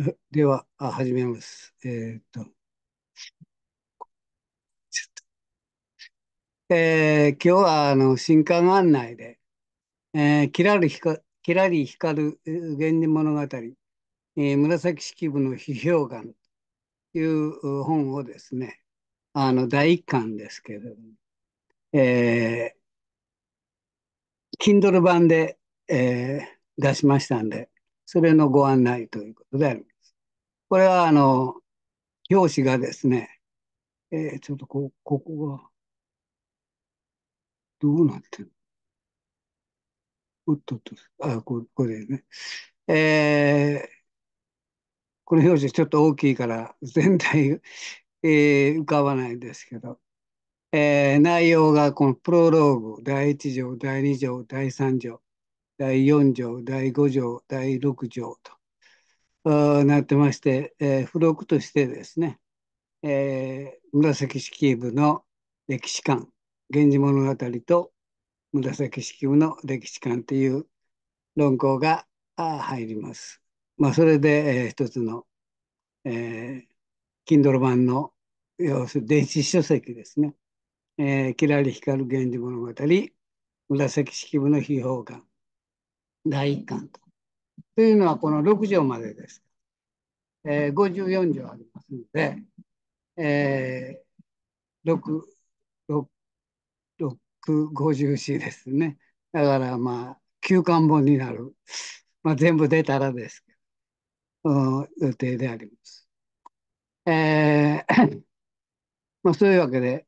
では、あ始めます。えー、っと。えー、今日はあの新刊案内で、えー、キラリヒカキラリ光る源氏物語、えー、紫式部の批評眼という本をですね、あの第一巻ですけれども、えー、Kindle 版で、えー、出しましたんで、それのご案内ということであります。これはあの、表紙がですね、えー、ちょっとこ、ここが、どうなってるおっとっと、あ、ここれね。えー、この表紙ちょっと大きいから全体、えー、浮かばないんですけど、えー、内容がこのプロローグ、第1条、第2条、第3条、第4条、第5条、第6条と、なってまして、えー、付録としてですね、えー、紫式部の歴史観「源氏物語」と紫式部の歴史観という論考が入ります。まあ、それで、えー、一つの、えー、Kindle 版の要する電子書籍ですね。えー、キラリ光る源氏物語、紫式部の秘宝館、第一巻と。というのはこの6条までです。えー、54条ありますので、えー、6、6、654ですね。だからまあ、休館本になる。まあ、全部出たらですけど、予定であります。えーまあ、そういうわけで、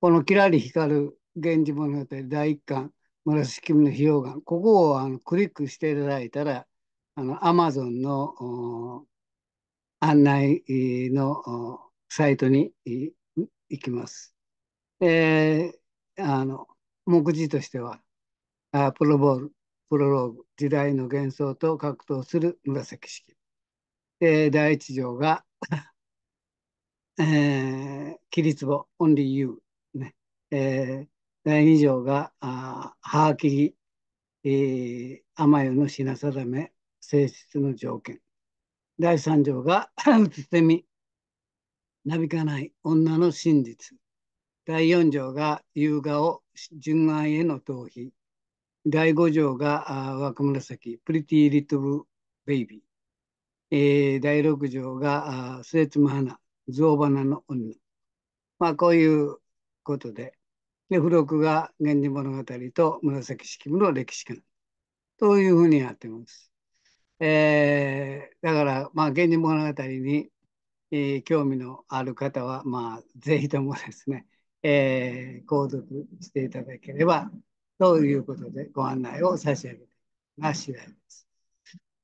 このキラリ光る源氏物語第1巻、紫式部の費用眼、ここをあのクリックしていただいたら、あの、アマゾンの案内のサイトに行きます。えー、あの、目次としては、あプロボール、プロローグ、時代の幻想と格闘する紫式。えー、第一条がえー、キリツボ、オンリーユー、ねえー、第二条が、あハーキリ、えー、甘よの品定め、性質の条件。第3条が、うつてみ、なびかない女の真実。第4条が、優雅を純愛への逃避。第5条が、若紫、プリティ・リトル・ベイビー。えー、第6条が、末妻花、象花の女。まあ、こういうことで。で、付録が、源氏物語と紫式部の歴史観。というふうにやってます。えー、だから、まあ、源氏物語に、えー、興味のある方は、まあ、ぜひともですね、えー、購読していただければということでご案内を差し上げてが次第です。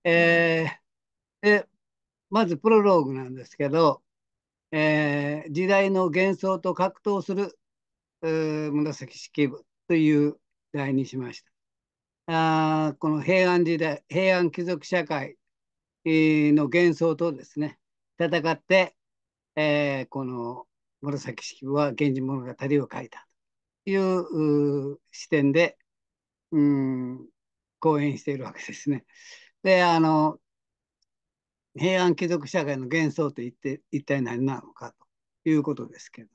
えー、でまずプロローグなんですけど、えー、時代の幻想と格闘する紫式部という題にしました。あこの平安時代平安貴族社会の幻想とですね戦って、えー、この紫式部は「源氏物語」を書いたという視点でうん講演しているわけですね。であの平安貴族社会の幻想と言って一体何なのかということですけど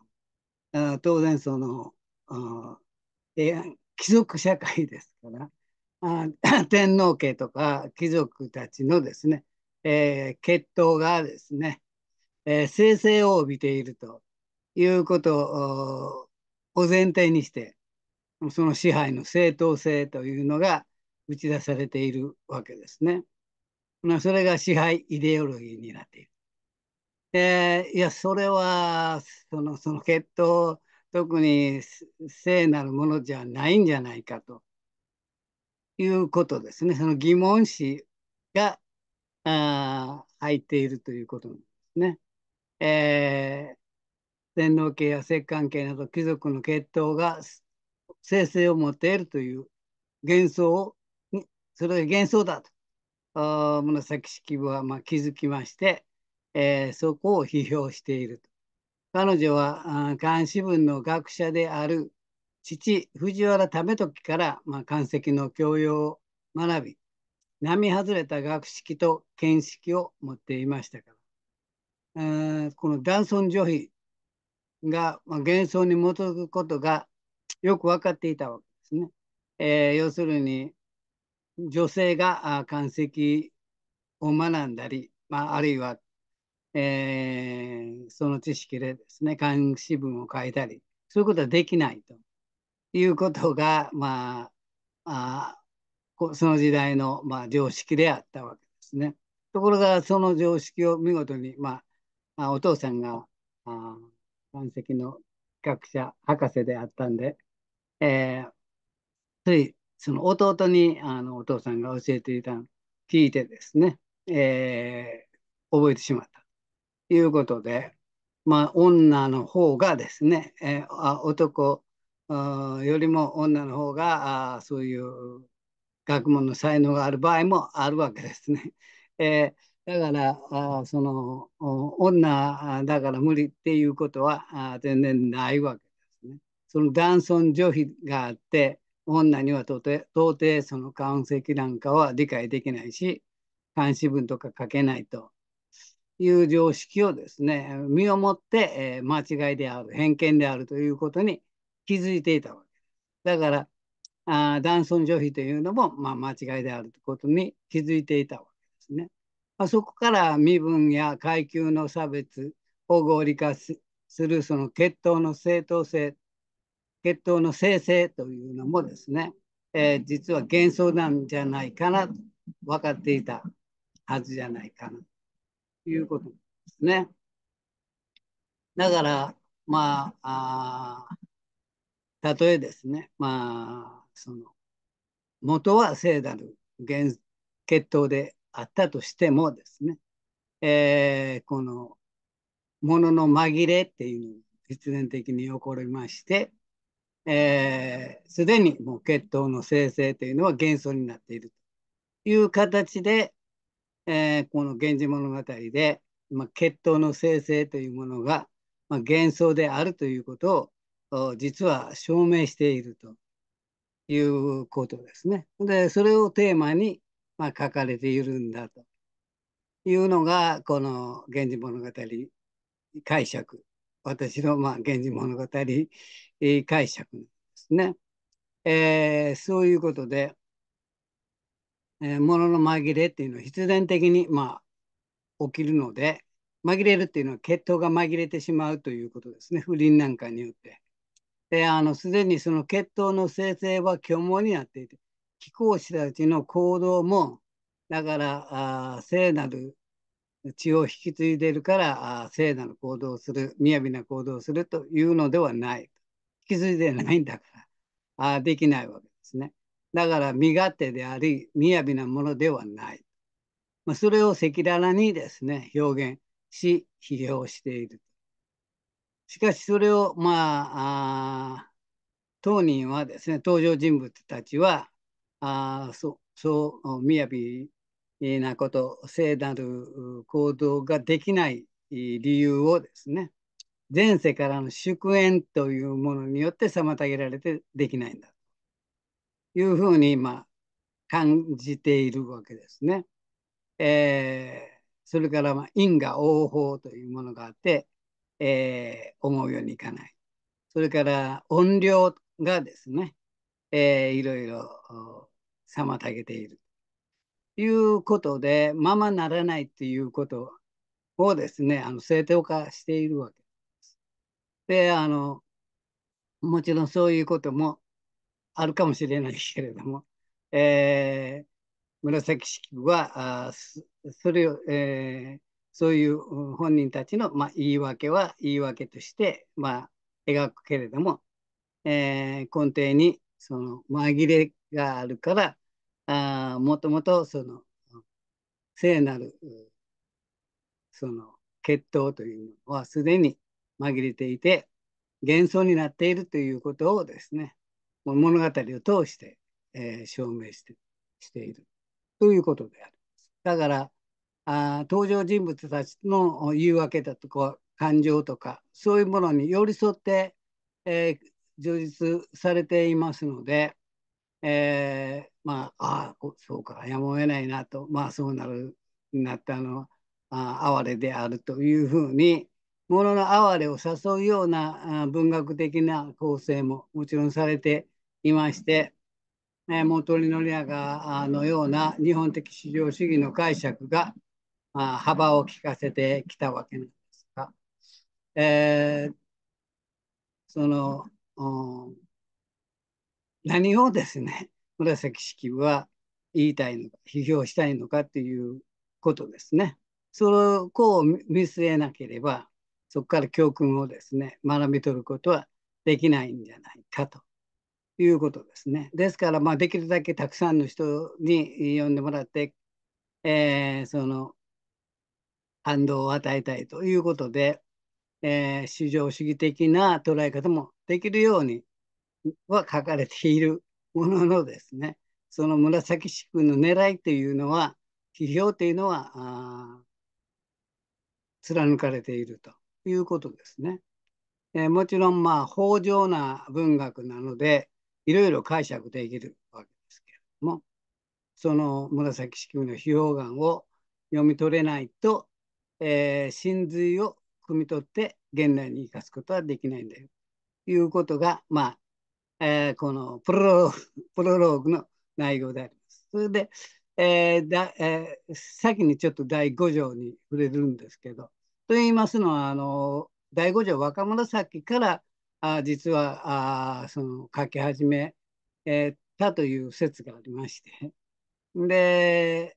あ当然その平安貴族社会ですからあ 天皇家とか貴族たちのですね、えー、血統がですね、えー、生成を帯びているということを前提にして、その支配の正当性というのが打ち出されているわけですね。まあ、それが支配イデオロギーになっている。えー、いや、それは、その、その血統、特に聖なるものじゃないんじゃないかということですね。その疑問詞があ入っているということなんですね。えー、天皇家や摂関系など貴族の血統が生成を持っているという幻想をそれが幻想だと紫式部はま気づきまして、えー、そこを批評していると。彼女は漢詩文の学者である父藤原為時から、まあ、石の教養を学び並外れた学識と見識を持っていましたから、この男尊女卑が、まあ、幻想に基づくことがよく分かっていたわけですね。えー、要するに女性が漢石を学んだり、まあ、あるいは、えー、その知識でですね漢詩文を書いたりそういうことはできないと。いうことが、まあ、あその時代の、まあ、常識であったわけですね。ところがその常識を見事に、まあ、あ、お父さんがあ岩石の学者博士であったんで、えー、ついその弟にあのお父さんが教えていた聞いてですね、えー、覚えてしまったということで、まあ、女の方がですね、えー、あ男よりも女の方があそういう学問の才能がある場合もあるわけですね。えー、だからあその女だから無理っていうことは全然ないわけですね。その男尊女卑があって女には到底到底その漢石なんかは理解できないし漢詩文とか書けないという常識をですね身をもって、えー、間違いである偏見であるということに気づいていたわけです。だから、あ男尊女卑というのも、まあ、間違いであるということに気づいていたわけですね。まあ、そこから身分や階級の差別を合理化するその血統の正当性、血統の生成というのもですね、えー、実は幻想なんじゃないかなと分かっていたはずじゃないかなということですね。だから、まあ、あたとえですね、まあ、その、元は聖なる現血統であったとしてもですね、えー、この、ものの紛れっていうのが必然的に起こりまして、す、えー、で、にもう血統の生成というのは元素になっているという形で、えー、この「源氏物語で」まあ、血統の生成というものが、まあ、幻想であるということを実は証明しているということですね。でそれをテーマに、まあ、書かれているんだというのがこの「源氏物語」解釈私の、まあ、源氏物語解釈ですね。えー、そういうことで、えー、物の紛れっていうのは必然的に、まあ、起きるので紛れるっていうのは血統が紛れてしまうということですね不倫なんかによって。で、あの、すでにその血統の生成は虚無になっていて、貴公子たちの行動も、だから、あ聖なる血を引き継いでいるから、あ聖なる行動をする、雅な行動をするというのではない。引き継いでないんだから、あできないわけですね。だから、身勝手であり、雅なものではない。まあ、それを赤裸々にですね、表現し、批評しているしかしそれを、まあ、当人はですね、登場人物たちは、あそそう、みやびなこと、聖なる行動ができない理由をですね、前世からの祝宴というものによって妨げられてできないんだというふうに今感じているわけですね。えー、それからま因果応報というものがあって、えー、思うようにいかない。それから音量がですね、えー、いろいろ妨げている。ということで、ままならないっていうことをですね、あの正当化しているわけです。で、あの、もちろんそういうこともあるかもしれないけれども、えー、紫式部はあそれを、えー、そういう本人たちの、まあ、言い訳は言い訳として、まあ、描くけれども、えー、根底にその紛れがあるからあもともとその聖なるその血統というのはすでに紛れていて幻想になっているということをですね物語を通して、えー、証明してしているということであります。だからあ登場人物たちの言い訳だとか感情とかそういうものに寄り添って、えー、充実されていますので、えー、まああそうかやむを得ないなとまあそうなるなったのあ哀れであるというふうにものの哀れを誘うような文学的な構成ももちろんされていまして、えー、もう鳥のリアガのような日本的至上主義の解釈がまあ、幅を利かせてきたわけなんですが、えー、その、うん、何をですね紫式部は言いたいのか批評したいのかということですね。そこを見据えなければそこから教訓をですね学び取ることはできないんじゃないかということですね。ですから、まあ、できるだけたくさんの人に呼んでもらって、えー、その反動を与えたいということで、えー、市場主義的な捉え方もできるようには書かれているもののですね、その紫式の狙いというのは、批評というのは、貫かれているということですね。えー、もちろん、まあ、豊穣な文学なので、いろいろ解釈できるわけですけれども、その紫式部の批評眼を読み取れないと、えー、真髄を汲み取って現代に生かすことはできないんだよということが、まあえー、このプロローグの内容であります。それで、えーだえー、先にちょっと第5条に触れるんですけどと言いますのはあの第5条若紫からあ実はあその書き始め、えー、たという説がありましてで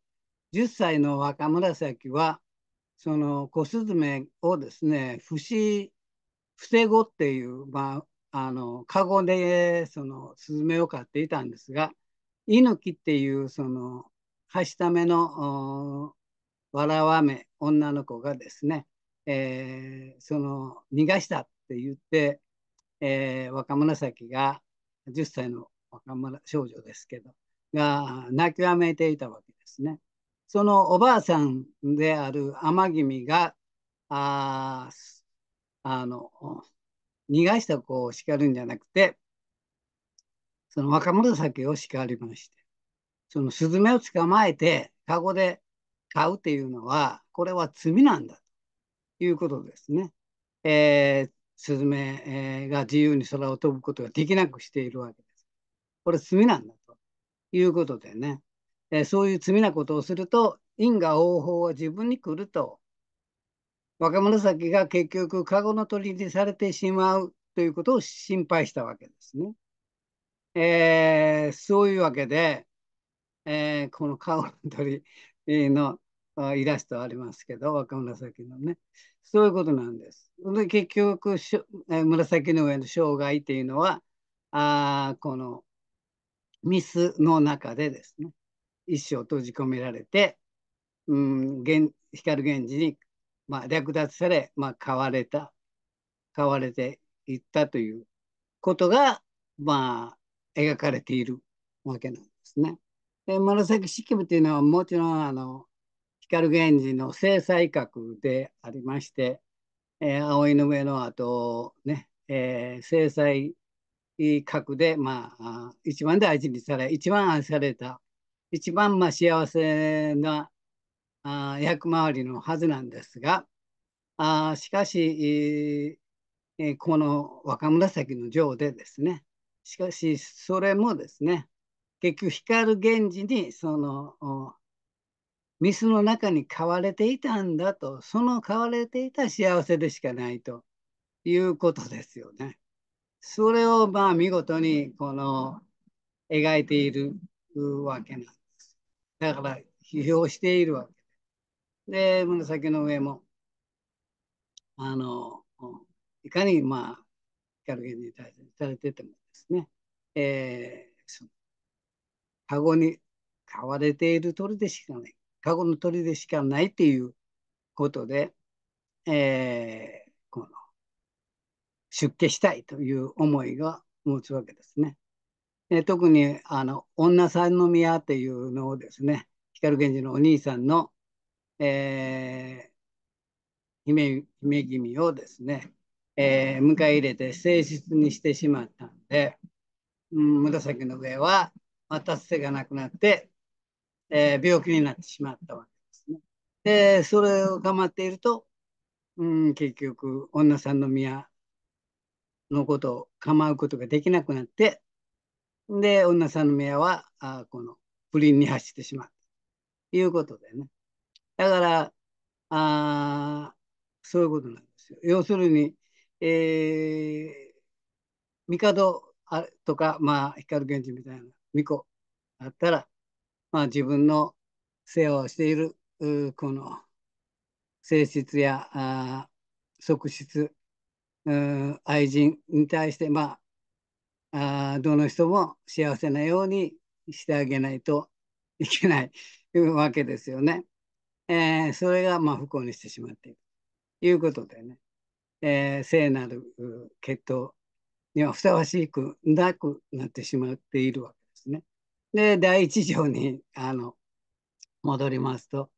10歳の若紫はその小スズメをですね不死防ごっていう、まあ、あのカでそのスズメを飼っていたんですが猪木っていうそのはしためのわらわめ女の子がですね、えー、その逃がしたって言って、えー、若紫が10歳の若者少女ですけどが泣きわめいていたわけですね。そのおばあさんである天君が、ああの、逃がした子を叱るんじゃなくて、その若紫を叱りまして、そのスズメを捕まえて、カゴで買うっていうのは、これは罪なんだということですね。えー、スズメが自由に空を飛ぶことができなくしているわけです。これ罪なんだということでね。えそういう罪なことをすると因果応報は自分に来ると若紫が結局カゴの鳥にされてしまうということを心配したわけですね。えー、そういうわけで、えー、このカゴの鳥のイラストありますけど若紫のねそういうことなんです。で結局しょ、紫の上の障害っていうのはあこのミスの中でですね一生閉じ込められて、うん、現光源氏に、まあ、略奪され、まあ、買われた、買われていったということが、まあ、描かれているわけなんですね。で紫式部というのはもちろんあの光源氏の正妻格でありまして、えー、葵の上の後ね、えー、正妻格で、まあ、あ、一番大事にされ一番愛された一番まあ幸せなあ役回りのはずなんですが、あしかし、えー、この若紫の王でですね、しかしそれもですね、結局光る源氏にそのミスの中に飼われていたんだと、その飼われていた幸せでしかないということですよね。それをまあ見事にこの描いているわけなんだから批評しているわけで。で、紫の上も、あの、いかに、まあ、光源に対してされててもですね、えー、その、カゴに飼われている鳥でしかない、カゴの鳥でしかないっていうことで、えー、この、出家したいという思いが持つわけですね。え特にあの女三宮っていうのをですね光源氏のお兄さんの、えー、姫姫君をですね、えー、迎え入れて正室にしてしまったんで、うん、紫の上はまたてがなくなって、えー、病気になってしまったわけですね。でそれを構っていると、うん、結局女三宮のことを構うことができなくなってで、女さんの宮は、あこの不倫に走ってしまうということでね。だから、あそういうことなんですよ。要するに、えー、帝あとか、まあ、光源氏みたいな巫女だったら、まあ、自分の世話をしている、この性質やあ側室、愛人に対して、まあ、あどの人も幸せなようにしてあげないといけないわけですよね。えー、それがまあ不幸にしてしまっているということでね、えー、聖なる血統にはふさわしくなくなってしまっているわけですね。で、第一条にあの戻りますと、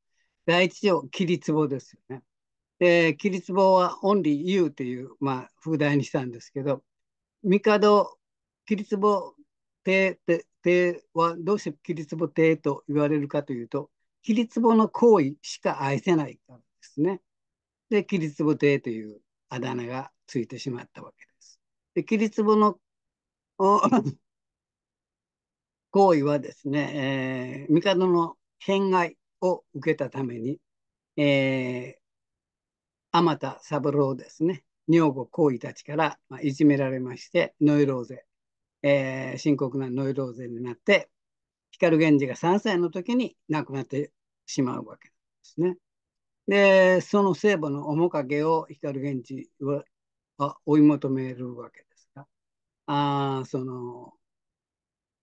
第一条、切リツですよね。で、キ壺はオンリーユーという、まあ、副題にしたんですけど、帝キリツボ帝帝はどうしてキリツボ帝と言われるかというと、キリツボの行為しか愛せないからですね。で、キリツボ帝というあだ名がついてしまったわけです。で、キリツボの行為はですね、えー、帝の偏愛を受けたために、えー、天田三郎ですね、女房行為たちから、まあ、いじめられまして、ノイローゼえー、深刻なノイローゼになって光源氏が3歳の時に亡くなってしまうわけですね。でその聖母の面影を光源氏は追い求めるわけですがあその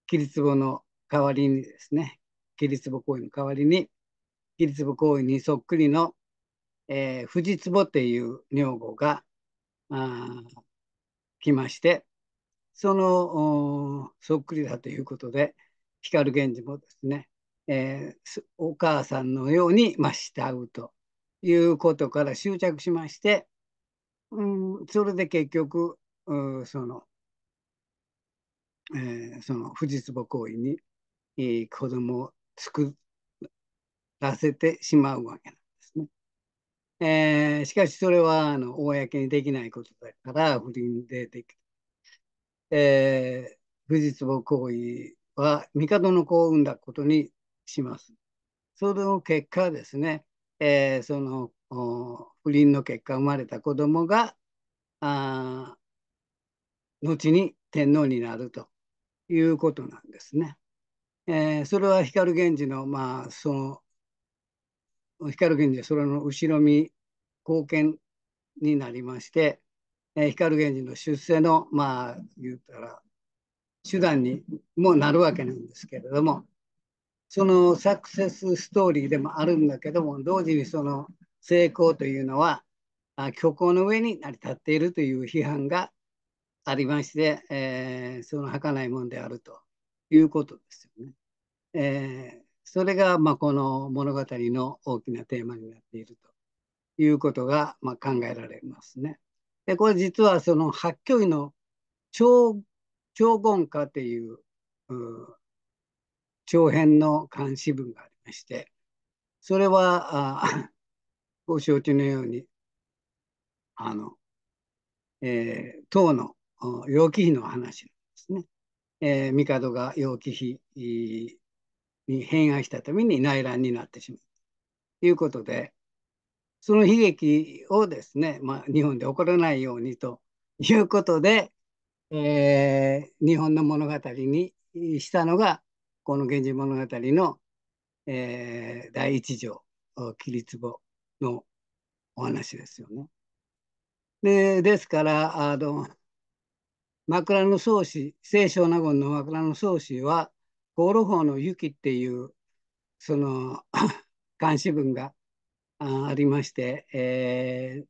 桐壺の代わりにですね桐壺公園行為の代わりに桐壺公園行為にそっくりの、えー、壺っていう女房があ来ましてそのそっくりだということで光源氏もですね、えー、お母さんのように、まあ、慕うということから執着しまして、うん、それで結局その、えー、その富壺行為に、えー、子供を作らせてしまうわけなんですね。えー、しかしそれはあの公にできないことだから不倫でできえー、不実母行為は帝の子を産んだことにします。その結果ですね、えー、その不倫の結果生まれた子供があ後に天皇になるということなんですね。えー、それは光源氏の,、まあ、その光源氏はそれの後ろ見貢献になりまして、えー、光源氏の出世のまあ言うたら手段にもなるわけなんですけれどもそのサクセスストーリーでもあるんだけども同時にその成功というのは虚構の上に成り立っているという批判がありまして、えー、その儚いもんであるということですよね。えー、それが、まあ、この物語の大きなテーマになっているということが、まあ、考えられますね。で、これ実はその八教医の超超言歌っていう、う長編の漢詩文がありまして、それは、あ ご承知のように、あの、えー、唐の楊貴妃の話ですね。えー、帝が楊貴妃に偏愛したために内乱になってしまうということで、その悲劇をですね、まあ、日本で起こらないようにということで、えー、日本の物語にしたのがこの「源氏物語の」えー、第一条桐壺のお話ですよね。でですからあの枕草子清少納言の枕草子は「五郎法の雪」っていうその漢詩 文があありまして、えー、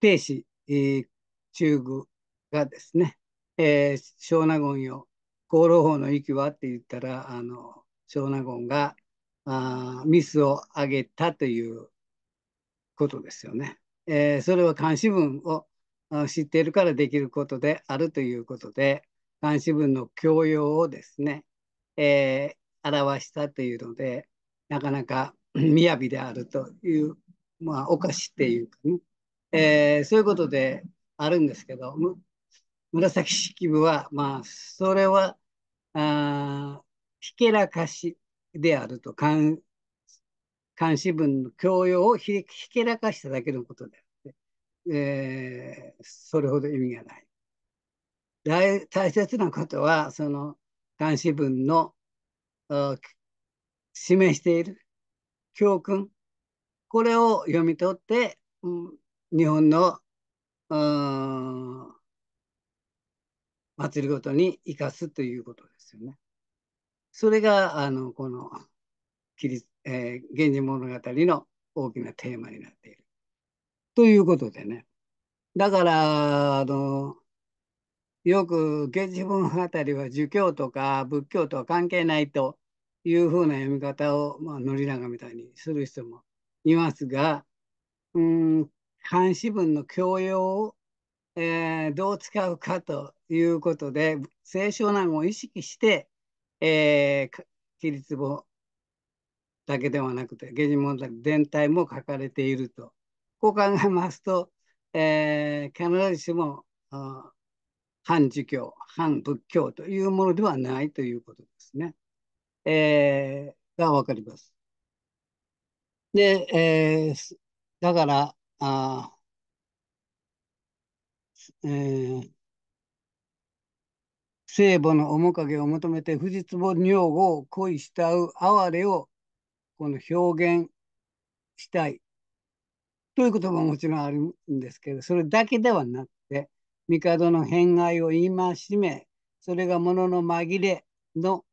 帝えー、中宮がですね、えー、小納言よ、功労法の域はって言ったら、あの、小納言があミスを上げたということですよね。えー、それは監視文を知っているからできることであるということで、監視文の教養をですね、えー、表したというので、なかなか雅であるという、まあ、お菓子っていうかね、えー、そういうことであるんですけど紫式部はまあそれはあひけらかしであると漢漢詩文の教養をひけらかしただけのことであって、えー、それほど意味がない。大大切なことはその漢詩文の示している教訓これを読み取って、うん、日本の祭りごとに生かすということですよね。それがあのこのキリ、えー、源氏物語の大きなテーマになっている。ということでね。だからあのよく「源氏物語」は儒教とか仏教とは関係ないというふうな読み方を、まあ、宣長みたいにする人もいますが、うん、漢詩文の教養を、えー、どう使うかということで、清少納言を意識して、えー、起立簿だけではなくて、下人問題全体も書かれていると。こう考えますと、えー、必ずしも、反儒教、反仏教というものではないということですね。えー、がわかります。で、えー、だから、あえー、聖母の面影を求めて藤壺女房を恋したう哀れをこの表現したいということももちろんあるんですけどそれだけではなくて帝の偏愛を戒めそれが物の紛れの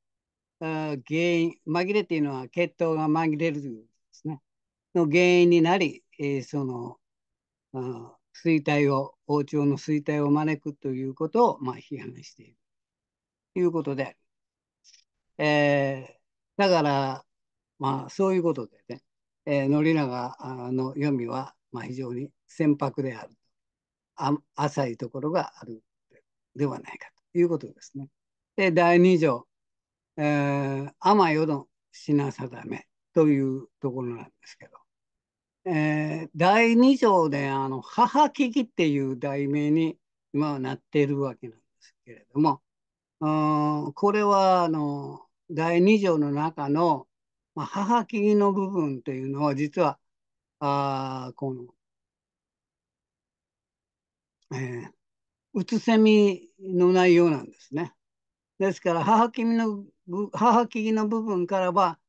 原因、紛れとていうのは血糖が紛れるということですね。の原因になり、えー、その、衰退を、王朝の衰退を招くということを、まあ、批判しているということである。えー、だから、まあ、そういうことでね、えー、宣長の読みは、まあ、非常に船舶である浅いところがあるではないかということですね。で、第2条、えー、天よの品定めというところなんですけど、えー、第2条であの母危機っていう題名に今はなっているわけなんですけれども、うん、これはあの第2条の中の、まあ、母切りの部分というのは実はあこの、えー、うつせみの内容なんですね。ですから母君の母木 の部分からは、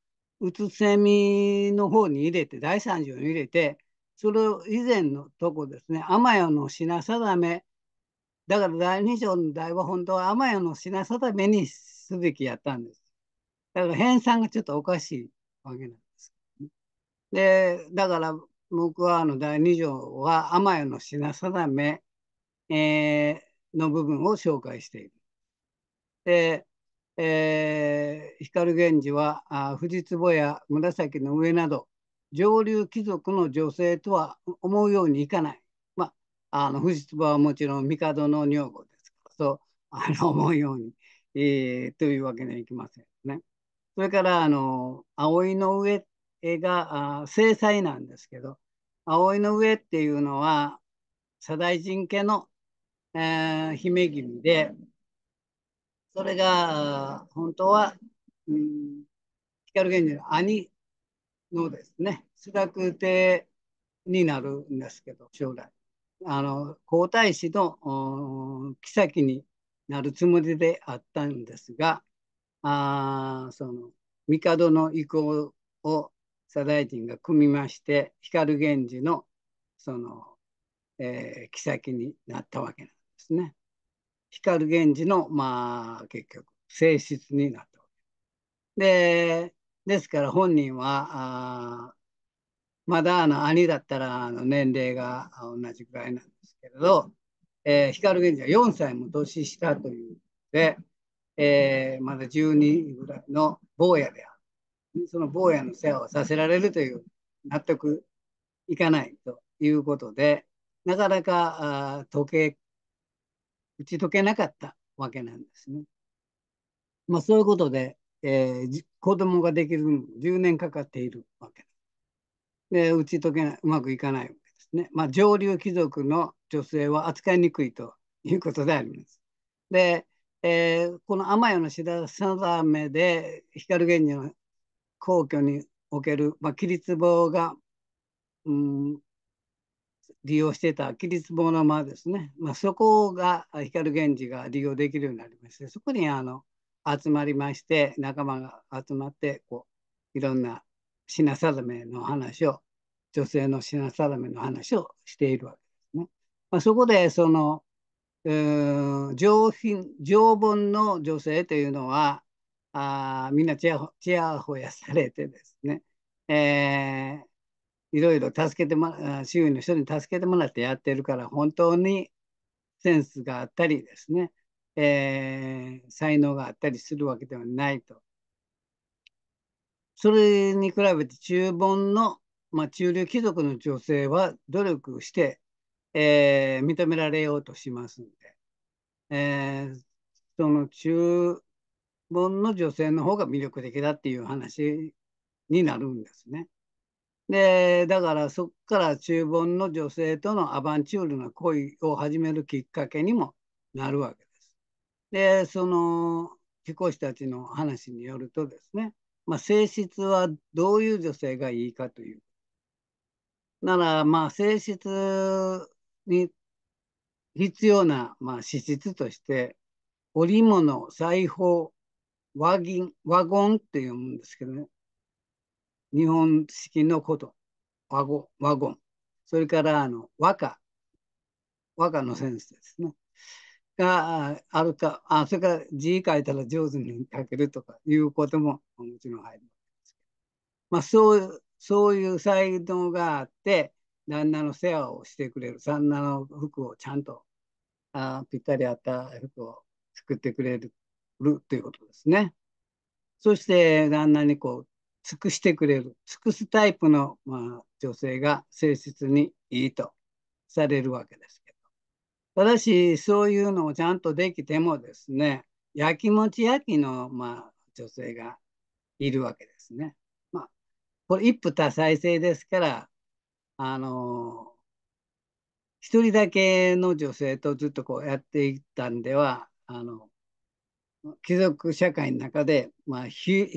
うつせみの方に入れて、第三条に入れて、それを以前のとこですね、天よの品定め。だから第二条の題は本当は天よの品定めにすべきやったんです。だから編纂がちょっとおかしいわけなんです。で、だから僕はあの第二条は天よの品定め、えー、の部分を紹介している。で、えー、光源氏は藤壺や紫の上など上流貴族の女性とは思うようにいかない。まあ、あの藤壺はもちろん帝の女房ですからそうあの思うように、えー、というわけにはいきませんね。それからあの葵の上が正妻なんですけど葵の上っていうのは左大臣家の、えー、姫君で。それが本当は、うん、光源氏の兄のですね、朱濁帝になるんですけど、将来。あの皇太子の妃になるつもりであったんですが、あその帝の意向を左大臣が組みまして、光源氏のその、えー、妃になったわけなんですね。光源氏の、まあ、結局、性質になったわけで。ですから本人は、あまだあの兄だったらあの年齢が同じぐらいなんですけれど、えー、光源氏は4歳も年下ということで、えー、まだ12ぐらいの坊やである。その坊やの世話をさせられるという納得いかないということで、なかなかあ時計打ち解けなかったわけなんですね。まあ、そういうことで、えー、子供ができるの10年かかっているわけで打ち解けないうまくいかないわけですね。まあ、上流貴族の女性は扱いにくいということであります。で、えー、この天代の白定めで光源氏の皇居における、まあ、切り壺が、うん、利用してた起立棒の間ですね、まあ、そこが光源氏が利用できるようになりましてそこにあの集まりまして仲間が集まってこういろんな品定めの話を女性の品定めの話をしているわけですね。まあ、そこでその、えー、上品上本の女性というのはあみんなチヤホやされてですね、えー、いろいろ助けてま、周囲の人に助けてもらってやってるから、本当にセンスがあったりですね、えー、才能があったりするわけではないと。それに比べて中盆の、まあ、中流貴族の女性は努力して、えー、認められようとしますんで、えー、その中盆の女性の方が魅力的だっていう話になるんですね。でだからそこから中盆の女性とのアバンチュールな恋を始めるきっかけにもなるわけです。でその飛行士たちの話によるとですね、まあ、性質はどういう女性がいいかという。ならまあ性質に必要な、まあ、資質として織物裁縫和銀和言っていうんですけどね日本式のこと、ワゴワゴン、それからあの和歌、和歌のセンスですね。があるか、あそれから字書いたら上手に書けるとかいうことももちろん入るわけですまあ、そうそういう才能があって、旦那の世話をしてくれる、旦那の服をちゃんとあぴったり合った服を作ってくれるということですね。そして旦那にこう尽くしてくれる、尽くすタイプの、まあ、女性が性質にいいとされるわけですけど。ただし、そういうのをちゃんとできてもですね、やきもち焼きの、まあ、女性がいるわけですね。まあ、これ一夫多妻制ですから、あの一人だけの女性とずっとこうやっていったんでは、あの貴族社会の中で、まあ、ひ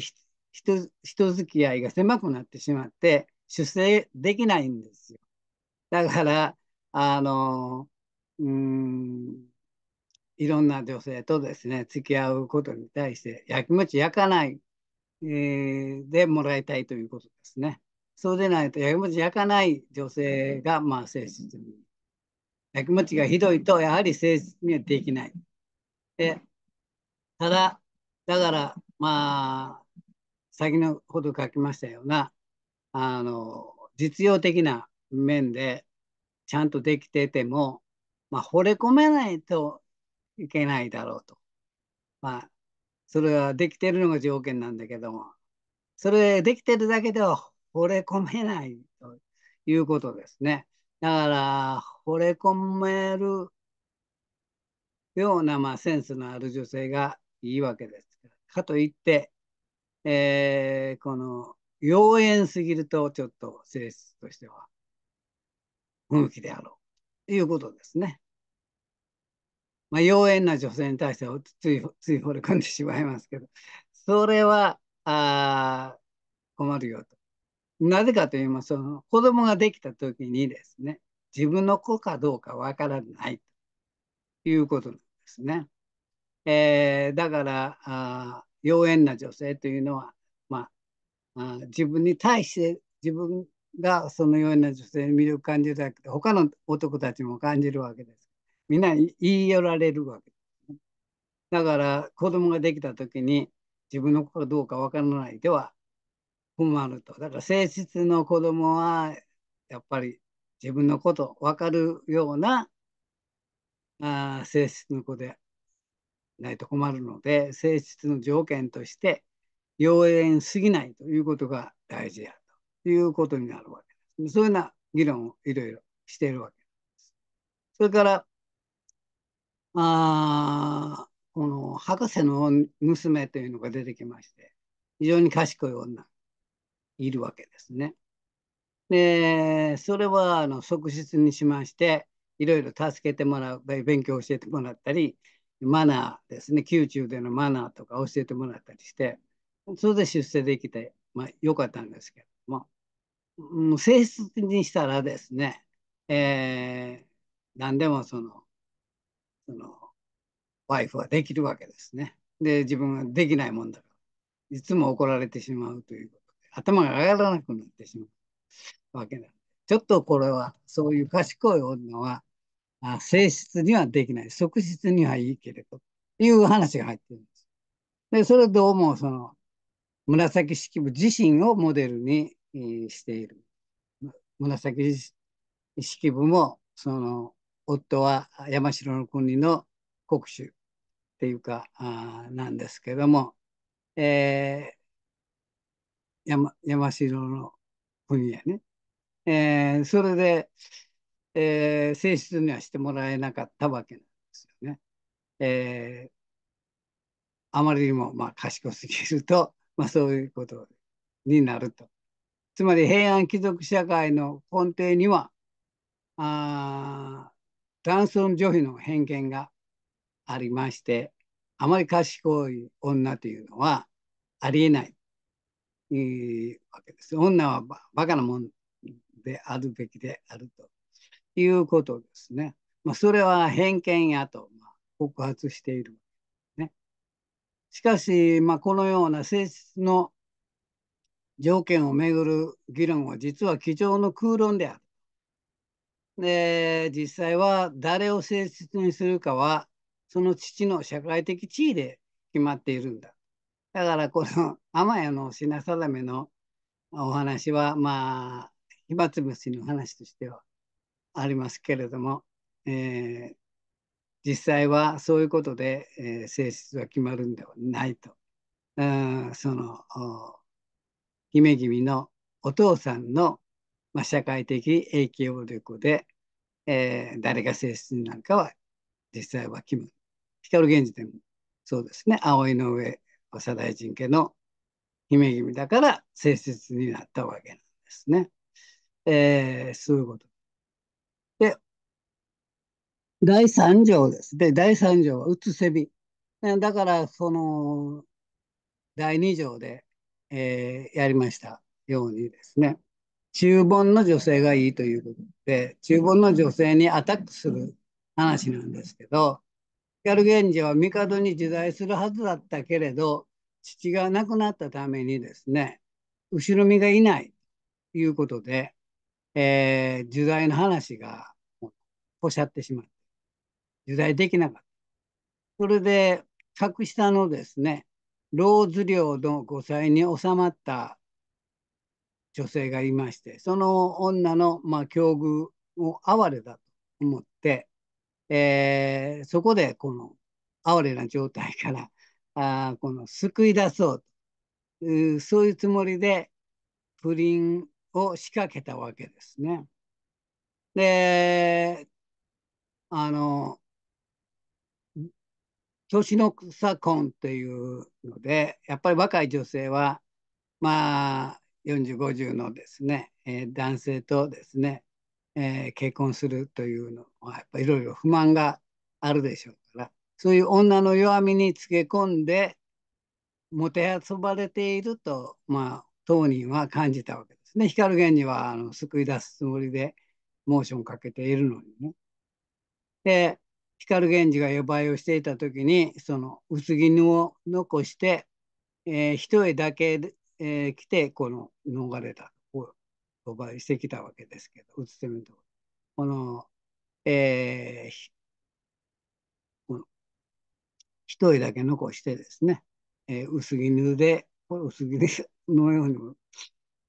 人人付き合いが狭くなってしまって出世できないんですよ。だからあのうんいろんな女性とですね付き合うことに対してやきもち焼かない、えー、でもらいたいということですね。そうでないとやきもち焼かない女性がまあ性質に。やきもちがひどいとやはり性質にはできない。でただだからまあ先ほど書きましたようなあの実用的な面でちゃんとできてても、まあ、惚れ込めないといけないだろうと。まあ、それはできてるのが条件なんだけども、それできてるだけでは惚れ込めないということですね。だから、惚れ込めるような、まあ、センスのある女性がいいわけです。かといって、えー、この、妖艶すぎると、ちょっと性質としては、不向きであろう。ということですね。まあ、妖艶な女性に対してはつい、つい惚れ込んでしまいますけど、それは、あ困るよと。なぜかと言いますと、その子供ができた時にですね、自分の子かどうかわからないということなんですね。えー、だから、あ妖艶な女性というのは、まあ、あ自分に対して自分がそのような女性に魅力感じるだけで他の男たちも感じるわけです。みんな言い寄られるわけです、ね。だから子供ができた時に自分の子がどうかわからないでは困ると。だから性質の子供はやっぱり自分のこと分かるようなあ性質の子でないと困るので性質の条件として妖艶すぎないということが大事やということになるわけです。そういうような議論をいろいろしているわけです。それからあこの博士の娘というのが出てきまして非常に賢い女いるわけですね。でそれはあの側室にしましていろいろ助けてもらう勉強教えてもらったりマナーですね、宮中でのマナーとか教えてもらったりして、それで出世できて、まあ、よかったんですけども、うん、性質にしたらですね、えー、何でもその、その、ワイフはできるわけですね。で、自分ができないもんだから、いつも怒られてしまうということで、頭が上がらなくなってしまうわけなんで、ちょっとこれは、そういう賢い女は、あ性質にはできない。側質にはいいけれど、という話が入ってるんです。で、それどうも、その、紫式部自身をモデルに、えしている。紫式部も、その、夫は山城の国の国主っていうか、あなんですけども、えー、山山城の国やね。えー、それで、えー、にはしてもらえなかったわけなんですよね。えー、あまりにもまあ賢すぎると、まあ、そういうことになると。つまり平安貴族社会の根底にはあ男尊女卑の偏見がありましてあまり賢い女というのはありえない、えー、わけです。女はバカなもんであるべきであると。いうことですね。まあ、それは偏見やと、まあ、告発している、ね。しかし、まあ、このような性質の条件をめぐる議論は実は机上の空論である。で、実際は誰を性質にするかは、その父の社会的地位で決まっているんだ。だから、この天谷の品定めのお話は、まあ、暇つぶしの話としては、ありますけれども、えー、実際はそういうことで、えー、性質は決まるんではないと。あその姫君のお父さんの、まあ、社会的影響力で、えー、誰が性質になるかは実際は決まる。光源氏でもそうですね葵の上長大臣家の姫君だから性質になったわけなんですね。えー、そういうこと。第3条です。で、第三条は、うつせび。だから、その、第2条で、えー、やりましたようにですね、中盆の女性がいいということで、中盆の女性にアタックする話なんですけど、光源氏は帝に時代するはずだったけれど、父が亡くなったためにですね、後ろ身がいないということで、えー、時代の話が、っしゃってしまた。取材できなかった。それで、格下のですね、ローズ領の5歳に収まった女性がいまして、その女の、まあ、境遇を哀れだと思って、えー、そこでこの哀れな状態からあこの救い出そうとそういうつもりで不倫を仕掛けたわけですね。であの年の草婚というのでやっぱり若い女性はまあ4050のですね、えー、男性とですね、えー、結婚するというのはやっぱりいろいろ不満があるでしょうからそういう女の弱みにつけ込んでもてあそばれていると、まあ、当人は感じたわけですね。光源氏はあの救い出すつもりでモーションかけているのにね。で光源氏が夜ばいをしていた時にその薄絹を残して、えー、一重だけ、えー、来てこの逃れた夜ばいしてきたわけですけどうつてみるとこの、えー、この一人だけ残してですね、えー、薄絹でこれ薄絹のように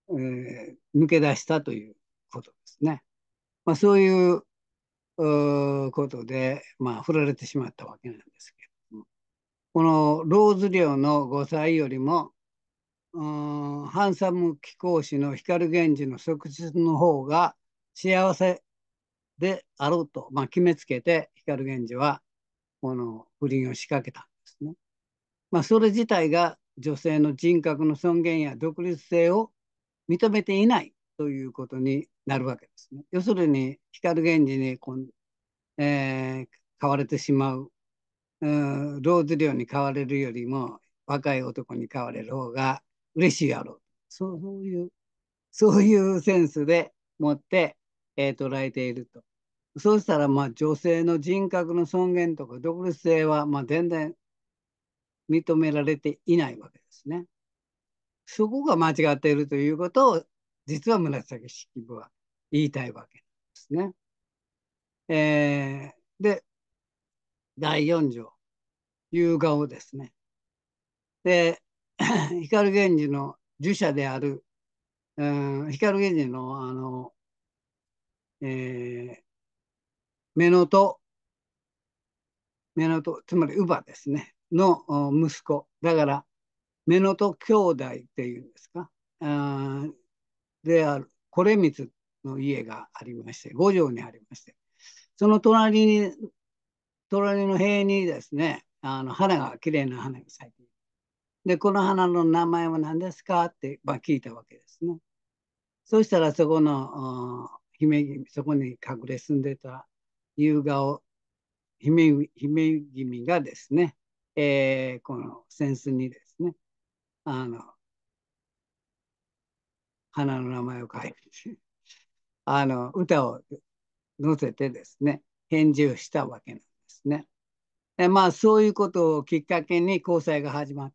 えー、抜け出したということですね。まあ、そういうことで、まあ、振られてしまったわけなんですけどもこのローズ寮の5歳よりもハンサム貴公子の光源氏の側室の方が幸せであろうと、まあ、決めつけて光源氏はこの不倫を仕掛けたんですね。まあ、それ自体が女性の人格の尊厳や独立性を認めていないということになるわけですね。要するに光源氏にこん、えー、買われてしまう、うん、ローズ寮に買われるよりも若い男に買われる方が嬉しいやろうそうそういうそういうセンスでもって、えー、捉えていると。そうしたらまあ女性の人格の尊厳とか独立性はまあ全然認められていないわけですね。そこが間違っているということを実は紫式部は言いたいわけですね。えー、で、第4条、夕顔ですね。で、光源氏の儒者である、うん、光源氏の、あの、えー、目のと、目のと、つまり乳母ですね、の息子。だから、目のと兄弟っていうんですか。である、これ光の家がありまして、五条にありまして、その隣に、隣の塀にですね、あの花が、綺麗な花が咲いている。で、この花の名前は何ですかって、まあ、聞いたわけですね。そしたらそこの姫君、そこに隠れ住んでた夕顔、姫姫君がですね、えー、この扇子にですね、あの、花の名前を書いて、あの、歌を載せてですね、返事をしたわけなんですね。でまあ、そういうことをきっかけに交際が始まっ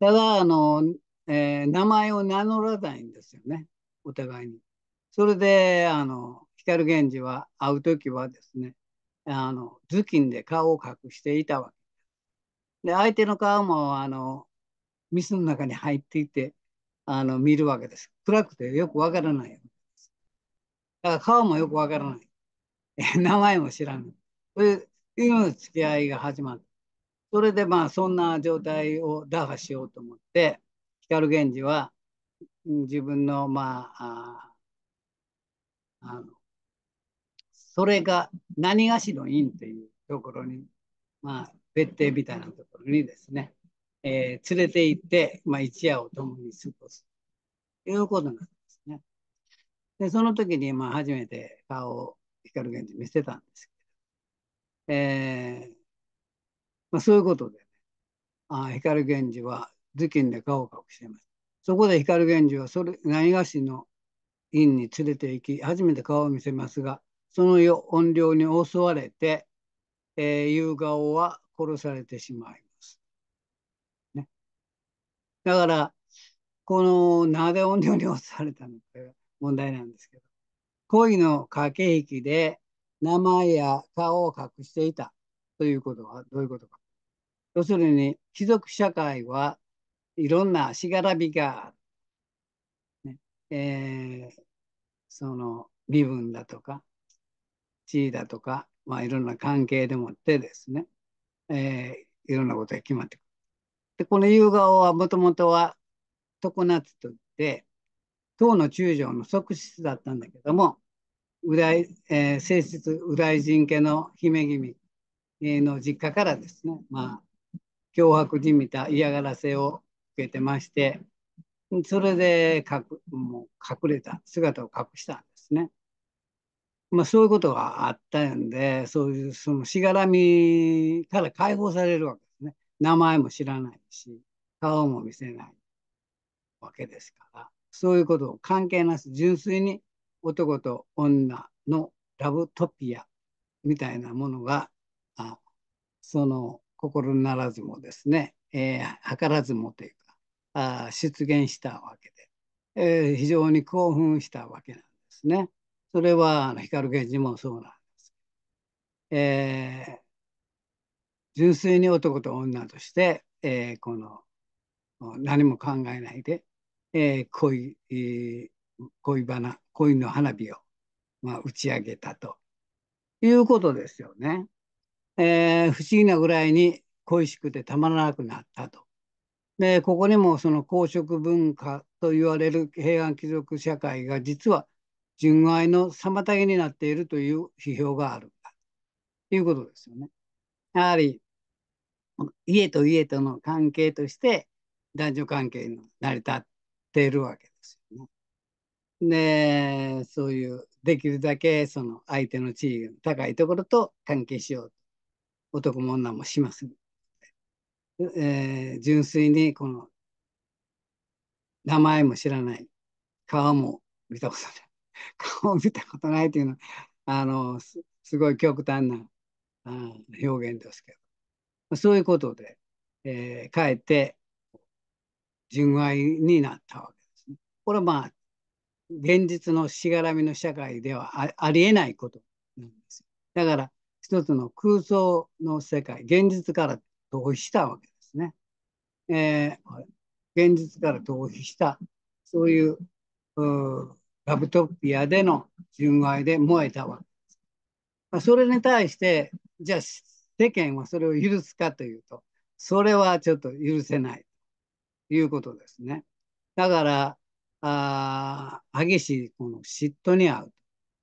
た。ただ、あの、えー、名前を名乗らないんですよね、お互いに。それで、あの、光源氏は会う時はですね、あの、頭巾で顔を隠していたわけです。で、相手の顔も、あの、ミスの中に入っていて、あの見るわけです。暗くてよくわからないわけです。だから顔もよくわからない。名前も知らない。そういう付き合いが始まる。それでまあそんな状態を打破しようと思って、光源氏は自分のまあ、あのそれが何がしの院というところに、まあ、別邸みたいなところにですね、えー、連れて行って、まあ、一夜を共に過ごすということなんですね。で、その時に、まあ、初めて顔を光源氏見せたんですけど、えーまあ、そういうことで、ね、あ光源氏は頭巾で顔を隠していました。そこで光源氏はそれ何がしの院に連れて行き、初めて顔を見せますが、その音量に襲われて、えー、夕顔は殺されてしまいだから、この、なぜ音量にとされたのかが問題なんですけど、恋の駆け引きで名前や顔を隠していたということはどういうことか。要するに、貴族社会はいろんなしがらみがある。ねえー、その身分だとか、地位だとか、まあ、いろんな関係でもってですね、えー、いろんなことが決まってくる。で、この夕顔はもともとは常夏といって、唐の中将の側室だったんだけども、え正室右大臣家の姫君の実家からですね、まあ、脅迫じみた嫌がらせを受けてまして、それで隠もう隠れた、姿を隠したんですね。まあ、そういうことがあったんで、そういうそのしがらみから解放されるわけ名前も知らないし、顔も見せないわけですから、そういうことを関係なし、純粋に男と女のラブトピアみたいなものが、あその心ならずもですね、えー、図らずもというか、あ出現したわけで、えー、非常に興奮したわけなんですね。それはあの光源氏もそうなんです。えー純粋に男と女として、えー、この何も考えないで、えー、恋、えー、恋花恋の花火を、まあ、打ち上げたということですよね。えー、不思議なぐらいに恋しくてたまらなくなったと。でここにもその公職文化と言われる平安貴族社会が実は純愛の妨げになっているという批評があるんだということですよね。やはり家と家との関係として男女関係の成り立っているわけですよね。でそういうできるだけその相手の地位が高いところと関係しようと男も女もします。えー、純粋にこの名前も知らない顔も見たことない 顔を見たことないというのはあのすごい極端な表現ですけど。そういうことで、えー、かえって純愛になったわけですね。これはまあ現実のしがらみの社会ではありえないことなんです。だから一つの空想の世界現実から逃避したわけですね。えー、現実から逃避したそういうラブトピアでの純愛で燃えたわけです。まあ、それに対してじゃあ世間はそれを許すかというと、それはちょっと許せないということですね。だから、あ激しいこの嫉妬に遭う。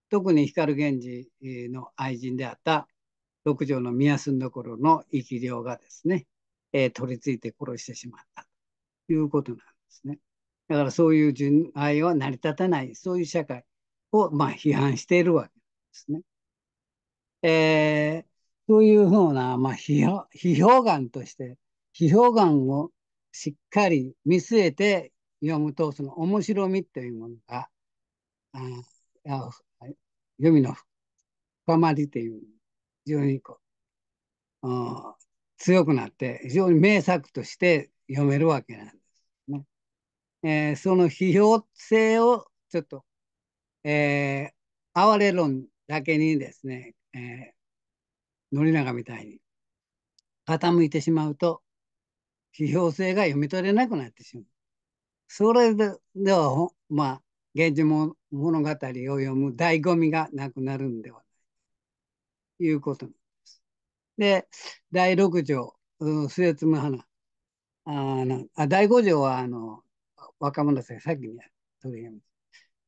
特に光源氏の愛人であった六条の宮住どころの生き量がですね、えー、取り付いて殺してしまったということなんですね。だからそういう純愛は成り立たない、そういう社会をまあ批判しているわけですね。えー、そういうふうな、まあ、批評批評眼として、批評眼をしっかり見据えて読むと、その面白みというものが、あ読みの深まりという、非常にこう、うん強くなって非常に名作として読めるわけなんですね。えー、その批評性をちょっと、えー、哀れ論だけにですね、え宣長みたいに傾いてしまうと批評性が読み取れなくなってしまう。それではまあ「源氏物語」を読む醍醐味がなくなるんではないということなんです。で第6条「末摘花」あなあ第5条はあの若者さちが先にやる。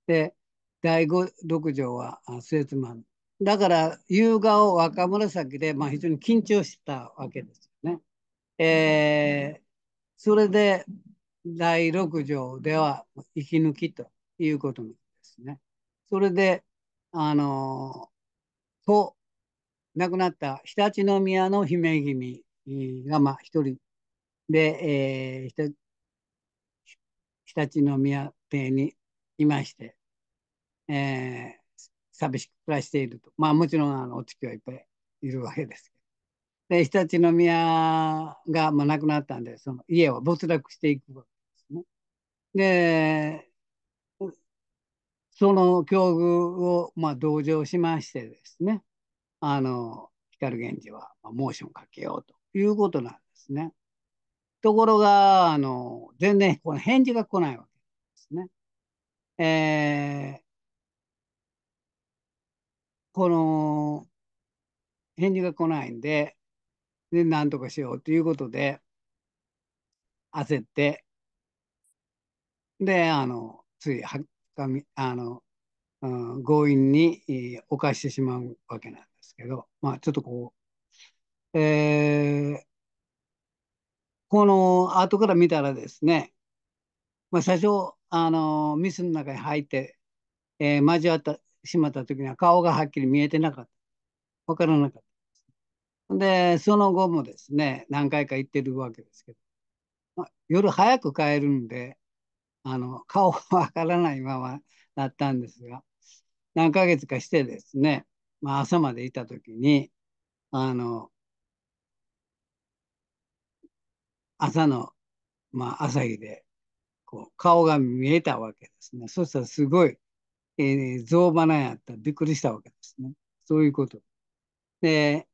で第5 6条は末摘花。だから夕顔若紫で、まあ、非常に緊張したわけですよね。えー、それで第六条では息抜きということなんですね。それで、あのー、と、亡くなった常陸宮の姫君が、まあ、一人で、えー、常陸宮邸にいまして、えー、寂しく暮らしていると。まあもちろんあのお月はいっぱいいるわけですけど。で、常陸宮が、まあ、亡くなったんで、その家は没落していくわけですね。で、その境遇を、まあ、同情しましてですね、あの、光源氏は、まあ、モーションかけようということなんですね。ところが、あの、全然この返事が来ないわけですね。えー、この、返事が来ないんで、で、なんとかしようということで、焦って、で、あの、つい、はみ、あの、うん、強引に、えー、犯してしまうわけなんですけど、まあ、ちょっとこう、えー、この後から見たらですね、まあ、最初、あのミスの中に入って、えー、交わった、しまった時には顔がはっきり見えてなかった。わからなかった。で、その後もですね、何回か行ってるわけですけど、まあ、夜早く帰るんで、あの、顔はわからないままだったんですが、何ヶ月かしてですね、まあ、朝までいた時に、あの、朝の、まあ、朝日で、こう、顔が見えたわけですね。そしたらすごい、えー、象鼻やったらびっくりしたわけですね。そういうこと。で、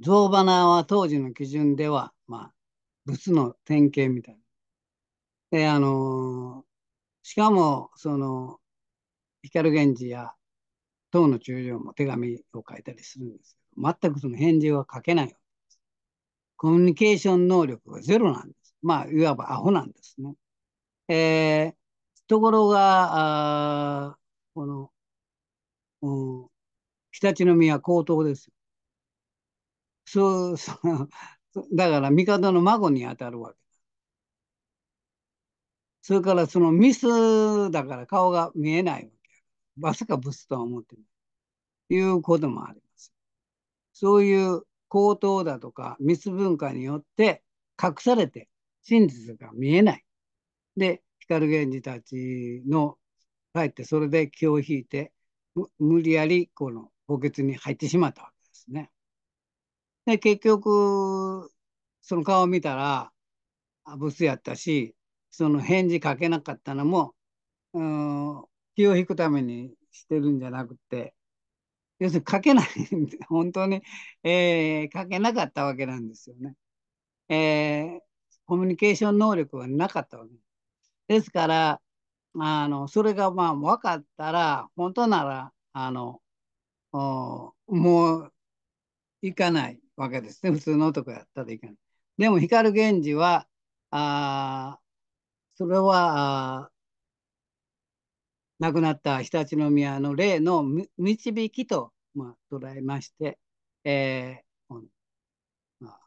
象鼻は当時の基準では、まあ、仏の典型みたいな。で、あのー、しかも、その、光源氏や唐の中将も手紙を書いたりするんですけど、全くその返事は書けないわけです。コミュニケーション能力がゼロなんです。まあ、いわばアホなんですね。えー、ところが、あこの、うん、常陸宮高等ですよ。そう、その、だから帝の孫に当たるわけ。それからそのミスだから顔が見えないわけまさかブスとは思ってない。いうこともあります。そういう高等だとかミス文化によって隠されて真実が見えない。で、光源氏たちのかえってそれで気を引いて無理やりこの墓穴に入ってしまったわけですね。で結局その顔を見たらブスやったしその返事かけなかったのも、うん、気を引くためにしてるんじゃなくて要するに書けない 本当に、えー、けなかったわけなんですよね。えー、コミュニケーション能力はなかったわけです。ですから、あの、それがまあ分かったら、本当なら、あの、もう行かないわけですね。普通のとこやったらいかない。でも光源氏は、あそれは、亡くなった常陸宮の霊の導きと、まあ、捉えまして、えー、まあ、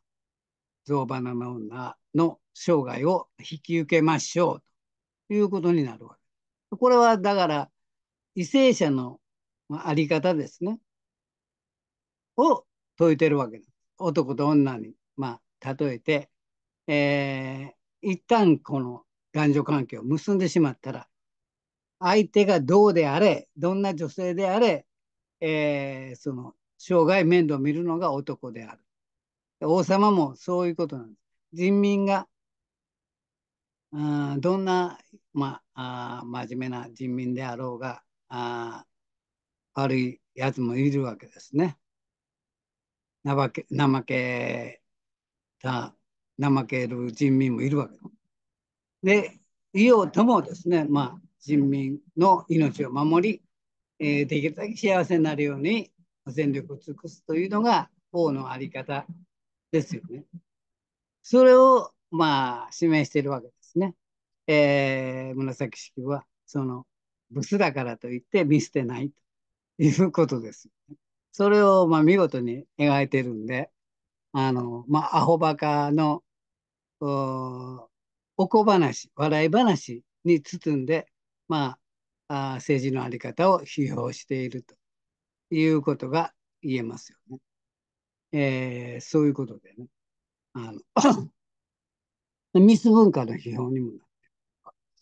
象花の女の生涯を引き受けましょうと。いうことになるわけ。これはだから、為政者のあり方ですね。を説いてるわけです。男と女に、まあ、例えて、えー、一旦この男女関係を結んでしまったら、相手がどうであれ、どんな女性であれ、えー、その生涯面倒を見るのが男である。王様もそういうことなんです。人民がどんな、まあ、真面目な人民であろうがあ悪いやつもいるわけですね。怠け怠けた怠ける人民もいるわけで。でいようともですね、まあ、人民の命を守り、えー、できるだけ幸せになるように全力を尽くすというのが法のあり方ですよね。それをまあ示しているわけです。ですね、えー、紫式部はそのブスだからといって見捨てないということです。それをまあ見事に描いてるんで、あの、まあ、アホバカのおおこ話、笑い話に包んで、まあ、あ政治の在り方を批評しているということが言えますよね。えー、そういうことでね。あのミス文化の批評にもなっ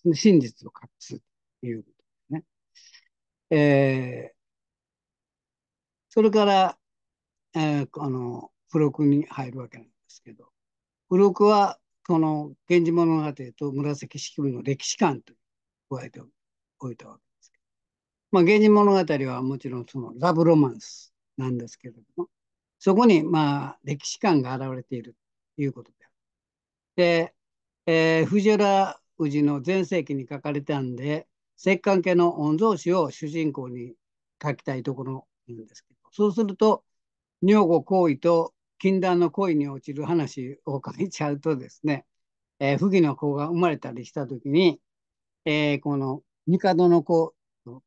てる。真実を隠すということですね。えー、それから、えー、あの、付録に入るわけなんですけど、付録は、この、源氏物語と紫式部の歴史観と加えておいたわけですけど、まあ、源氏物語はもちろんそのラブロマンスなんですけれども、そこに、まあ、歴史観が現れているということである。で、えー、藤原氏の全盛期に書かれたんで摂関家の御曹司を主人公に書きたいところなんですけどそうすると女房行為と禁断の恋に落ちる話を書いちゃうとですね、えー、不義の子が生まれたりした時に、えー、この帝の子と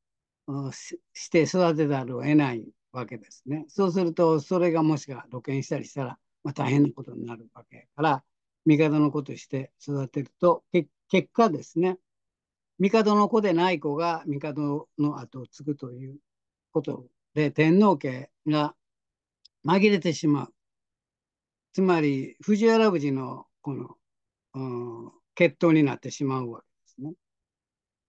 して育てざるを得ないわけですね。そうするとそれがもしが露見したりしたら、まあ、大変なことになるわけから帝の子として育てると、結果ですね、帝の子でない子が帝の後を継ぐということで、天皇家が紛れてしまう。つまり、藤原氏のこの、うん、血統になってしまうわけですね。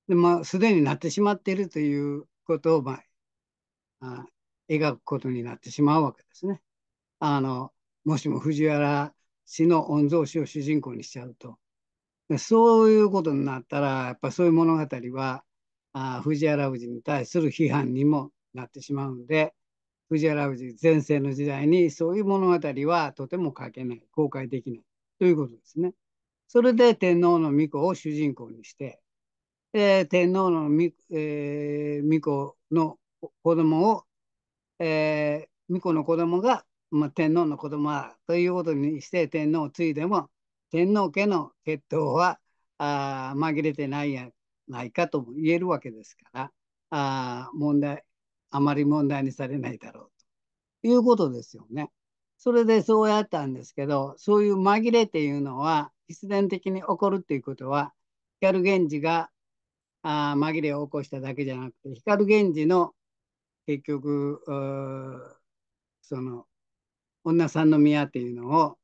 で、まあ、すでになってしまっているということを、まあ、描くことになってしまうわけですね。あの、もしも藤原死の御曹司を主人公にしちゃうと。そういうことになったら、やっぱそういう物語は、あ藤原氏に対する批判にもなってしまうので、藤原氏前世の時代にそういう物語はとても書けない、公開できないということですね。それで天皇の御子を主人公にして、え天皇の御,、えー、御子の子供を、えー、御子の子供がまあ、天皇の子供はということにして天皇を継いでも天皇家の血統はあ紛れてないやないかとも言えるわけですからあ問題あまり問題にされないだろうということですよね。それでそうやったんですけどそういう紛れっていうのは必然的に起こるっていうことは光源氏があ紛れを起こしただけじゃなくて光源氏の結局その女三宮っていうのを、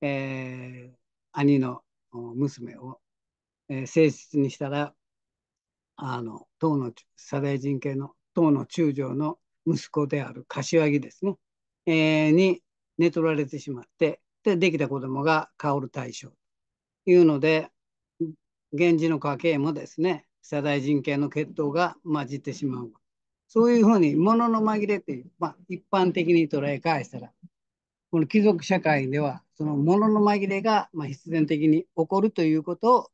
えー、兄の娘を、えー、正室にしたらあの唐の左大臣系の唐の中将の息子である柏木ですね、えー、に寝取られてしまってでできた子供が薫大将というので源氏の家系もですね左大臣系の血統が混じってしまうそういうふうに物の紛れっていう、まあ、一般的に捉え返したらこの貴族社会では、その物の紛れが、まあ、必然的に起こるということを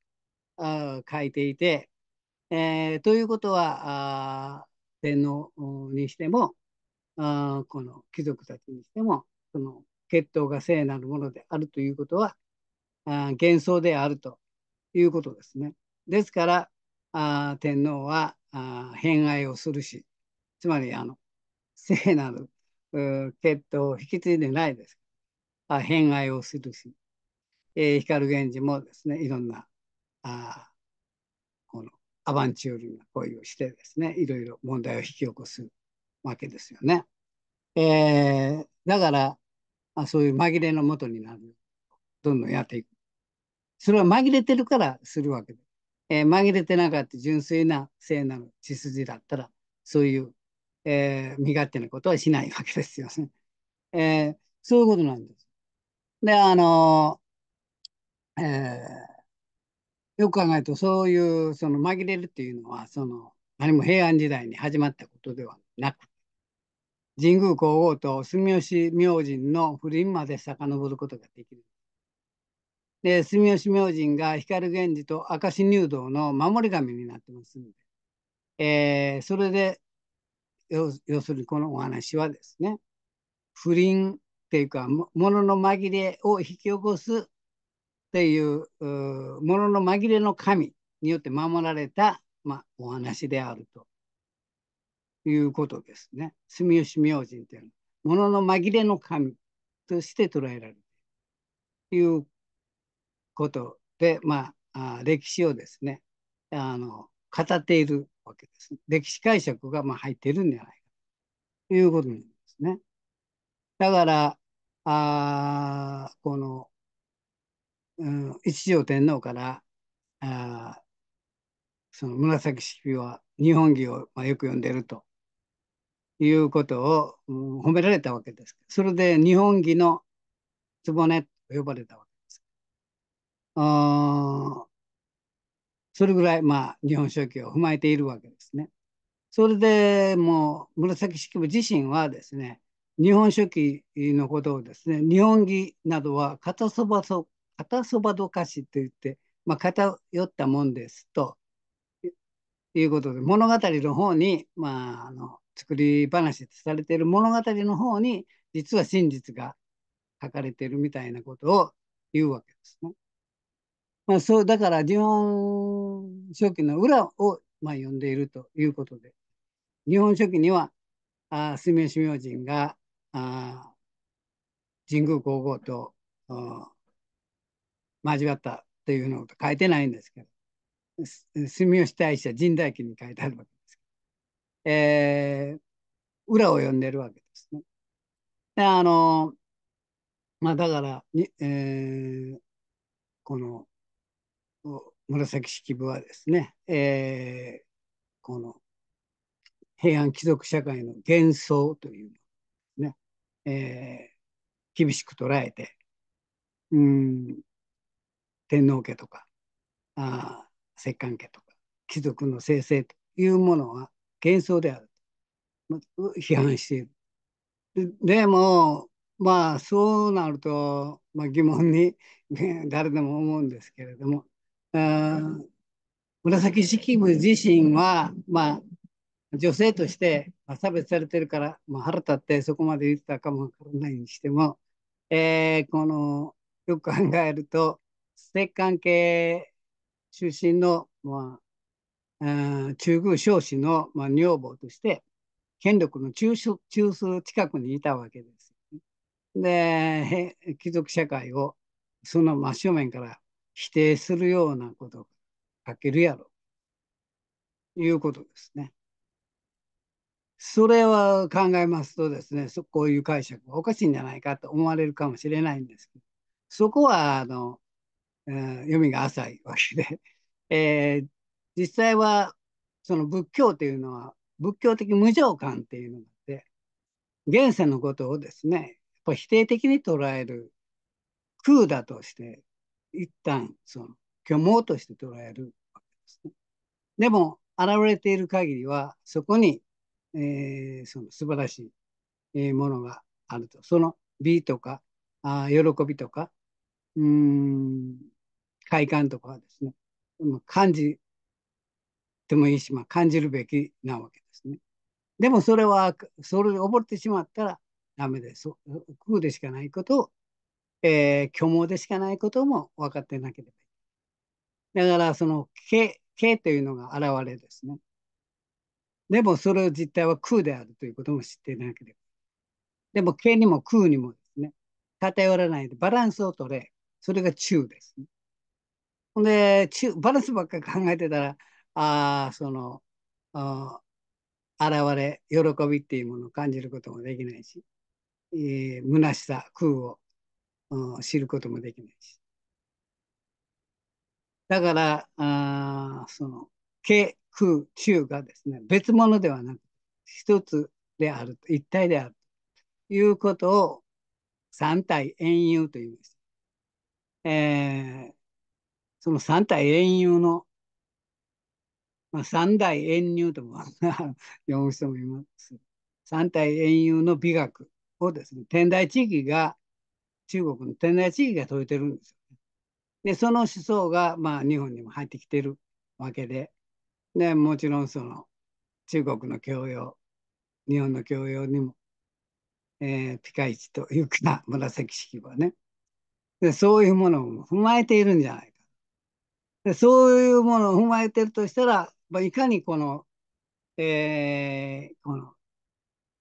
あ書いていて、えー、ということは、あ天皇にしてもあ、この貴族たちにしても、その血統が聖なるものであるということは、あ幻想であるということですね。ですから、あ天皇はあ偏愛をするし、つまりあの聖なる血統を引き継いでないです。あ偏愛をするし、えー、光源氏もですね、いろんなあこのアバンチュールな恋をしてですね、いろいろ問題を引き起こすわけですよね。えー、だからあ、そういう紛れのもとになる。どんどんやっていく。それは紛れてるからするわけで。えー、紛れてなかった純粋な性なの血筋だったら、そういうえー、身勝手なことはしないわけですよね。えー、そういうことなんです。で、あのー、えー、よく考えると、そういう、その紛れるっていうのは、その、何も平安時代に始まったことではなく、神宮皇后と住吉明神の不倫まで遡ることができる。で、住吉明神が光源氏と明石入道の守り神になってますんで、えー、それで要するにこのお話はですね不倫っていうかものの紛れを引き起こすっていうものの紛れの神によって守られた、まあ、お話であるということですね。住吉明神というのはものの紛れの神として捉えられるということで、まあ、あ歴史をですねあの語っているわけです。歴史解釈がまあ入っているんじゃないかということなんですね。だから、あこの、うん、一条天皇からあその紫式部は日本儀を、まあ、よく読んでるということを、うん、褒められたわけです。それで日本儀の局と呼ばれたわけです。それぐらい、まあ、日本書紀を踏まえているわけですね。それでもう紫式部自身はですね日本書紀のことをですね日本儀などは片そばそ片そばどかしといって、まあ、偏ったもんですということで物語の方に、まあ、あの作り話とされている物語の方に実は真実が書かれているみたいなことを言うわけですね。まあ、そう、だから日本書紀の裏を、まあ、読んでいるということで、日本書紀には、あ住吉明神が、あ神宮皇后と交わったというのを書いてないんですけど、住吉大社神代記に書いてあるわけですけえー、裏を読んでるわけですね。であのまあだからに、えー、この紫式部はですね、えー、この平安貴族社会の幻想というのね、えー、厳しく捉えて、うん、天皇家とか、あ摂関家とか、貴族の生成というものは幻想であると批判している。でも、まあそうなると、まあ、疑問に誰でも思うんですけれども、紫式部自身は、まあ、女性として差別されてるから、まあ、腹立ってそこまで言ってたかもわからないにしても、えー、このよく考えると摂関係出身の、まあ、中宮少子の、まあ、女房として権力の中枢中枢近くにいたわけです。で貴族社会をその真正面から否定するようなこと書けるやろ。いうことですね。それは考えますとですね、こういう解釈がおかしいんじゃないかと思われるかもしれないんですけど、そこは、あの、え読みが浅いわけで、えー、実際は、その仏教というのは、仏教的無常観っていうのがあって、現世のことをですね、やっぱ否定的に捉える空だとして一旦その虚妄として捉えるわけですね。でも現れている限りはそこに、えー、その素晴らしいものがあると。その美とかあ喜びとかうん快感とかはですね感じてもいいし、まあ、感じるべきなわけですね。でもそれはそれで溺れてしまったらダメです。空でしかないことをえー、虚妄でしかないことも分かってなければいい。だから、その、け、けというのが現れですね。でも、それを実態は空であるということも知っていなければ。でも、けにも空にもですね、偏らないでバランスを取れ。それが中ですね。ほんで、中、バランスばっかり考えてたら、ああ、その、あ現れ、喜びっていうものを感じることもできないし、えー、虚しさ、空をうん、知ることもできないし。だから、あその、経、空、中がですね、別物ではなく、一つである、一体であるということを三体遠遊と言います。えー、その三体遠遊の、まあ、三代遠遊とも読む人もいます。三体遠遊の美学をですね、天台地域が中国の天然地域が説いてるんですよ。で、その思想が、まあ、日本にも入ってきてるわけで、で、もちろんその中国の教養、日本の教養にも、えー、ピカイチというか、紫式はねで、そういうものを踏まえているんじゃないか。でそういうものを踏まえてるとしたら、まあ、いかにこの、えー、この、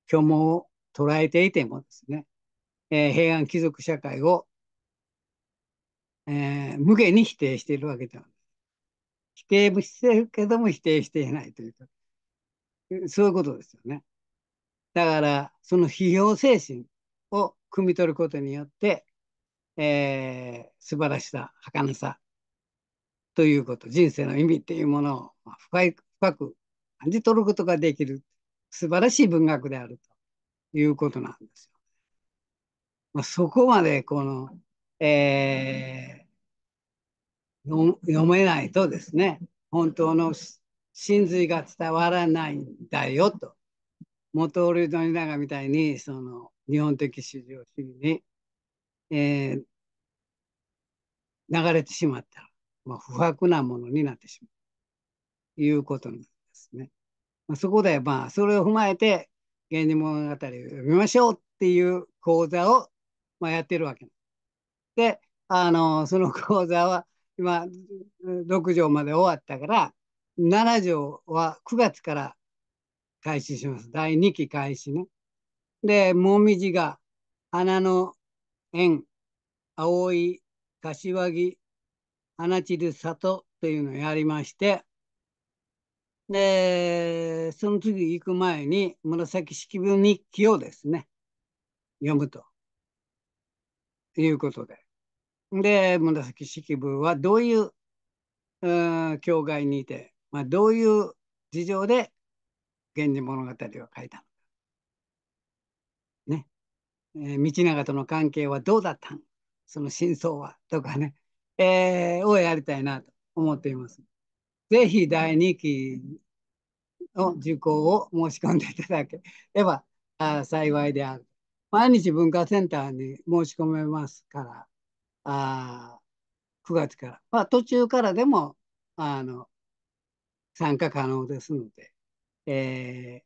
虚無を捉えていてもですね、えー、平安貴族社会を、えー、無下に否定しているわけではない。否定もしてるけども否定していないというか、そういうことですよね。だから、その批評精神を汲み取ることによって、えー、素晴らしさ、儚さということ、人生の意味っていうものを深い深く感じ取ることができる、素晴らしい文学であるということなんですよ。まあ、そこまでこの、えー、読めないとですね本当の真髄が伝わらないんだよと元オルドニ長みたいにその日本的至上主義に、えー、流れてしまったら、まあ、不白なものになってしまうということなんですね。まあ、そこでまあそれを踏まえて「源氏物語」を読みましょうっていう講座をまあ、やってるわけで、あの、その講座は今、6条まで終わったから、7条は9月から開始します。第2期開始ね。で、もみじが、花の縁、青い、柏木、花散る里というのをやりまして、で、その次行く前に、紫式部日記をですね、読むと。いうことで。で、紫式部はどういう、う境界にいて、まあ、どういう事情で源氏物語を書いたのか。ね。えー、道長との関係はどうだったのその真相はとかね、えー、をやりたいなと思っています。ぜひ第2期の受講を申し込んでいただければ幸いである。毎日文化センターに申し込めますから、あ9月から、まあ、途中からでもあの参加可能ですので、え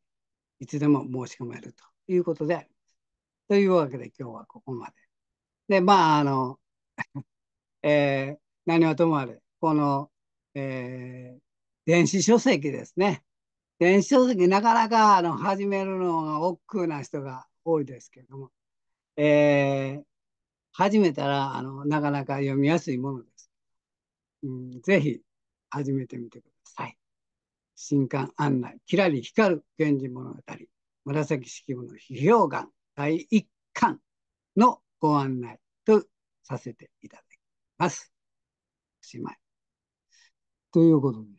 ー、いつでも申し込めるということであります。というわけで今日はここまで。で、まあ、あの、えー、何はともあれ、この、えー、電子書籍ですね。電子書籍なかなかあの始めるのが億劫な人が多いですけれども、えー、始めたらあのなかなか読みやすいものです。うん、ぜひ始めてみてください。新刊案内、きらり光る源氏物語、紫式部の批評眼第1巻のご案内とさせていただきます。おしまい。ということで、